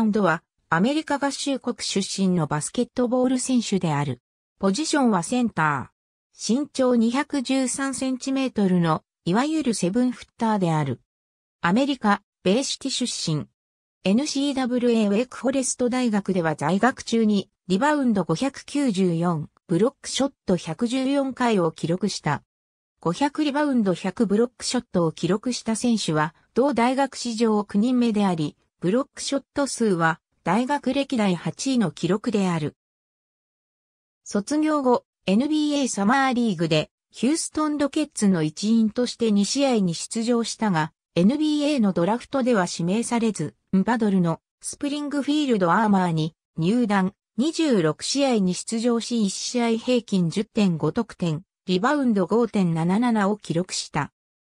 ウンドは、アメリカ合衆国出身のバスケットボール選手である。ポジションはセンター。身長213センチメートルの、いわゆるセブンフッターである。アメリカ、ベーシティ出身。NCWA ウェイクフォレスト大学では在学中に、リバウンド594、ブロックショット114回を記録した。500リバウンド100ブロックショットを記録した選手は、同大学史上9人目であり、ブロックショット数は大学歴代8位の記録である。卒業後、NBA サマーリーグでヒューストンロケッツの一員として2試合に出場したが、NBA のドラフトでは指名されず、バドルのスプリングフィールドアーマーに入団26試合に出場し1試合平均10.5得点、リバウンド5.77を記録した。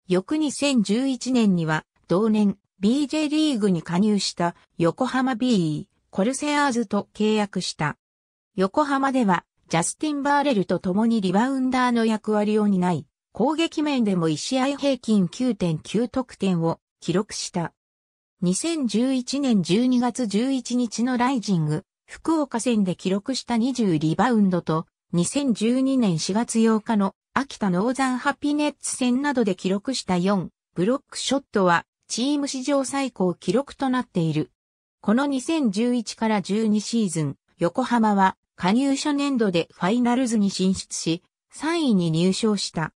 翌2011年には同年 BJ リーグに加入した横浜 BE コルセアーズと契約した。横浜ではジャスティン・バーレルと共にリバウンダーの役割を担い、攻撃面でも1試合平均9.9得点を記録した。2011年12月11日のライジング福岡戦で記録した20リバウンドと、2012年4月8日の秋田ノーザンハピネッツ戦などで記録した4ブロックショットはチーム史上最高記録となっている。この2011から12シーズン、横浜は加入初年度でファイナルズに進出し、3位に入賞した。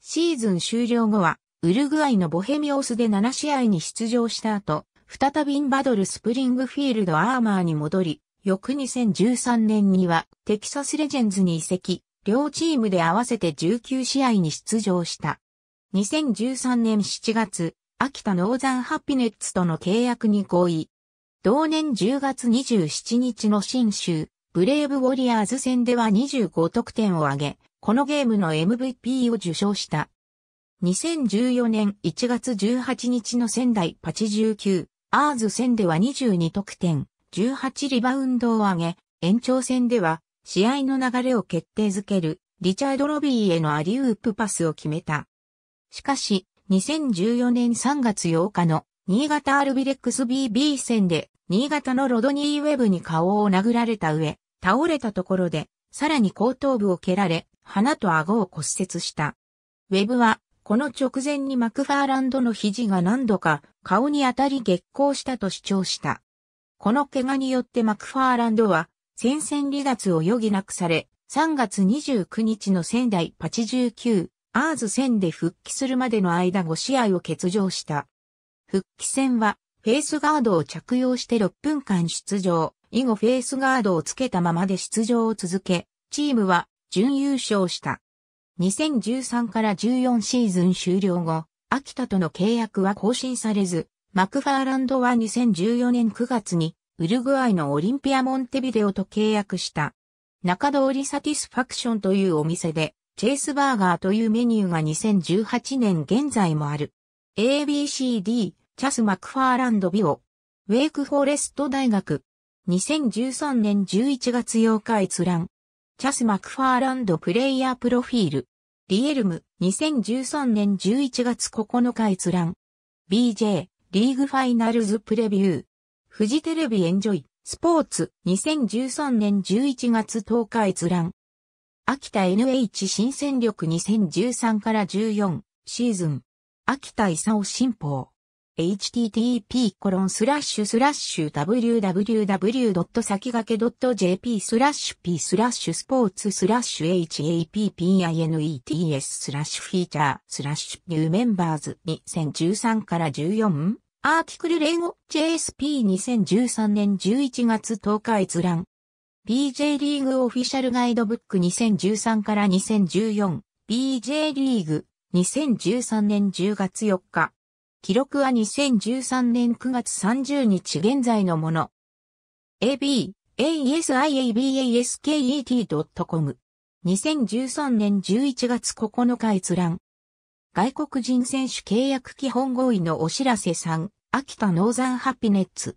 シーズン終了後は、ウルグアイのボヘミオスで7試合に出場した後、再びインバドルスプリングフィールドアーマーに戻り、翌2013年にはテキサスレジェンズに移籍、両チームで合わせて19試合に出場した。2013年7月、秋田ノーザンハピネッツとの契約に合意。同年10月27日の新州、ブレイブウォリアーズ戦では25得点を挙げ、このゲームの MVP を受賞した。2014年1月18日の仙台パチ19、アーズ戦では22得点、18リバウンドを挙げ、延長戦では試合の流れを決定づけるリチャード・ロビーへのアリウープパスを決めた。しかし、2014年3月8日の新潟アルビレックス BB 戦で新潟のロドニーウェブに顔を殴られた上、倒れたところで、さらに後頭部を蹴られ、鼻と顎を骨折した。ウェブは、この直前にマクファーランドの肘が何度か顔に当たり激光したと主張した。この怪我によってマクファーランドは、戦線離脱を余儀なくされ、3月29日の仙台89アーズ戦で復帰するまでの間5試合を欠場した。復帰戦は、フェイスガードを着用して6分間出場、以後フェイスガードをつけたままで出場を続け、チームは準優勝した。2013から14シーズン終了後、秋田との契約は更新されず、マクファーランドは2014年9月にウルグアイのオリンピアモンテビデオと契約した。中通りサティスファクションというお店でチェイスバーガーというメニューが2018年現在もある。ABCD、チャス・マクファーランド・ビオ、ウェイク・フォレスト大学、2013年11月8日閲覧、チャス・マクファーランド・プレイヤー・プロフィール、リエルム、2013年11月9日閲覧、BJ、リーグファイナルズ・プレビュー、フジテレビ・エンジョイ、スポーツ、2013年11月10日閲覧、秋田 NH 新戦力2013から14シーズン。秋田勲新報。http コロンスラッシュスラッシュ www. 先駆け .jp スラッシュ p スラッシュスポーツスラッシュ happinets スラッシュフィーチャースラッシュニューメンバーズ2013から14アーティクル0ゴ JSP2013 年11月10日閲覧 BJ リーグオフィシャルガイドブック2013から2014 BJ リーグ2013年10月4日記録は2013年9月30日現在のもの AB asiabasket.com 2013年11月9日閲覧外国人選手契約基本合意のお知らせ3秋田ノーザンハピネッツ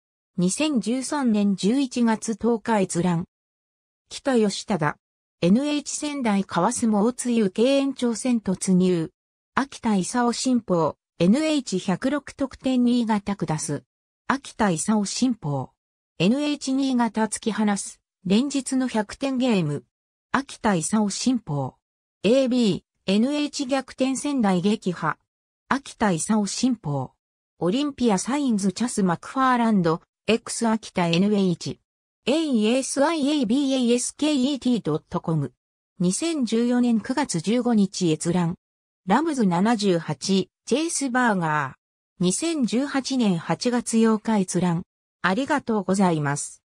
2013年11月10日閲覧。北吉忠。NH 仙台川相撲津湯経営長戦突入。秋田勲新報。NH106 得点新潟下す。秋田勲新報。NH 新潟突き放す。連日の100点ゲーム。秋田勲新報。AB、NH 逆転仙台撃破。秋田勲新報。オリンピアサインズチャスマクファーランド、X 秋田 NH。asiabasket.com。2014年9月15日閲覧。ラムズ78、チェイスバーガー。2018年8月8日閲覧。ありがとうございます。